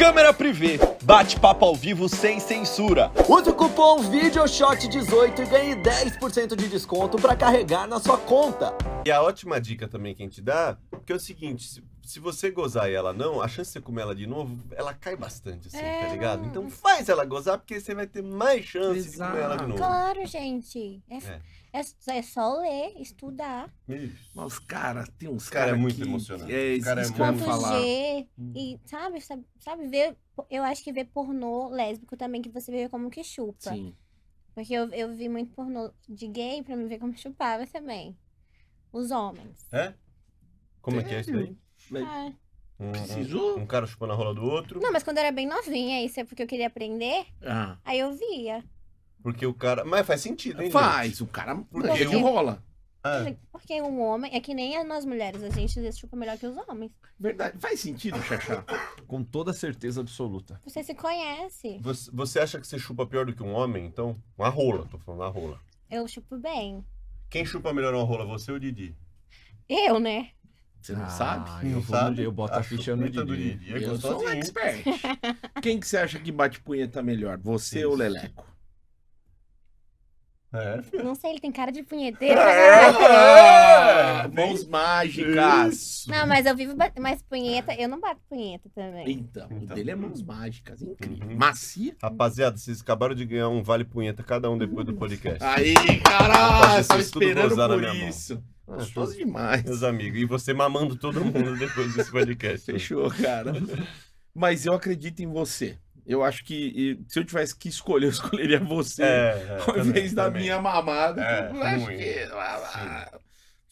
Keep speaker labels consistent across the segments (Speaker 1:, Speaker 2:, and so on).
Speaker 1: Câmera privê, bate-papo ao vivo sem censura. Use o cupom VideoShot18 e ganhe 10% de desconto para carregar na sua conta. E a ótima dica também que a gente dá, que é o seguinte, se você gozar e ela não, a chance de você comer ela de novo, ela cai bastante, assim, tá é. tá ligado? Então faz ela gozar, porque você vai ter mais chance Exato. de comer ela de novo.
Speaker 2: Claro, gente. É, é. é, é só ler, estudar.
Speaker 1: Isso. Mas, cara, tem uns caras. Cara, é muito emocionante. É, esse cara é muito falar. G,
Speaker 2: hum. e sabe, sabe, sabe, ver. Eu acho que ver pornô lésbico também, que você vê como que chupa. Sim. Porque eu, eu vi muito pornô de gay pra me ver como chupava também. Os homens.
Speaker 1: É? Como é que é isso aí mas É. Um, Precisou? um- um cara chupando a rola do outro.
Speaker 2: Não, mas quando eu era bem novinha, isso é porque eu queria aprender, Ah. aí eu via.
Speaker 1: Porque o cara. Mas faz sentido, hein? gente? Faz, o cara Porque ele eu- rola. Ah.
Speaker 2: Porque um homem, é que nem nós mulheres, a gente às vezes chupa melhor que os homens.
Speaker 1: Verdade. Faz sentido, Xaxá. Com toda certeza absoluta.
Speaker 2: Você se conhece.
Speaker 1: você, você acha que você chupa pior do que um homem, então? Uma rola, tô falando, uma rola.
Speaker 2: Eu chupo bem.
Speaker 1: Quem chupa melhor uma rola, você ou o Didi?
Speaker 2: Eu, né?
Speaker 1: Você não ah, sabe? Eu, não sabe? eu boto a, a ficha no Didi. Didi. Eu, eu sou um expert. Quem que você acha que bate punheta melhor? Você Isso. ou Leleco? É,
Speaker 2: Não sei, ele tem cara de punheteiro. É, é,
Speaker 1: é, mãos mágicas. Não,
Speaker 2: mas eu vivo mais punheta, eu não bato punheta também. Então,
Speaker 1: então. o dele é mãos mágicas, incrível. Uhum. Macia. Rapaziada, vocês acabaram de ganhar um vale punheta cada um depois do uhum. podcast. Aí, caralho, tô esperando por isso. Mão. Gostoso uhum. demais. Meus amigos. E você mamando todo mundo depois desse podcast. Né? Fechou, cara. Mas eu acredito em você. Eu acho que se eu tivesse que escolher, eu escolheria você é, ao é, também, invés da também. minha mamada. É, eu acho que ah,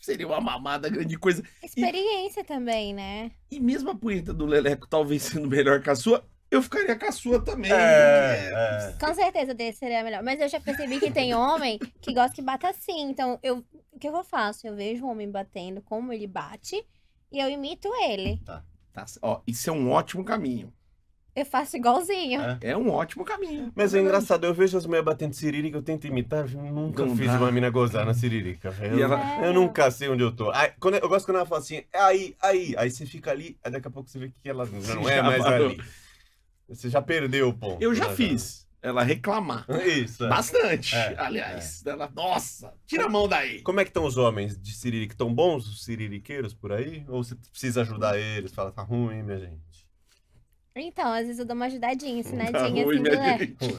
Speaker 1: seria uma mamada grande coisa.
Speaker 2: Experiência e, também, né?
Speaker 1: E mesmo a punheta do Leleco talvez sendo melhor que a sua, eu ficaria com a sua também. É, é.
Speaker 2: Com certeza desse seria melhor. Mas eu já percebi que tem homem que gosta que bata assim. Então eu o que eu faço? Eu vejo o homem batendo, como ele bate, e eu imito ele.
Speaker 1: Tá. tá. Ó, isso é um ótimo caminho.
Speaker 2: Eu faço igualzinho. É, é um ótimo caminho.
Speaker 1: Mas é engraçado, eu vejo as mulheres batendo cirílica, eu tento imitar, eu nunca não fiz dá. uma mina gozar na cirílica. Eu, ela... eu nunca sei onde eu tô. Aí, quando eu, eu, gosto quando ela fala assim, é aí, aí. Aí você fica ali, aí daqui a pouco você vê que ela não, não é mais ali. Você já perdeu o ponto. Eu já né, fiz ela reclamar. Isso. É. Bastante, é, aliás. É. Ela, nossa, tira a mão daí. Como é que estão os homens de Siririque? Estão bons os siririqueiros por aí? Ou você precisa ajudar eles? Fala, tá ruim, minha gente.
Speaker 2: Então, às vezes eu dou uma ajudadinha, ensinadinha. Tá ruim, assim, minha gente.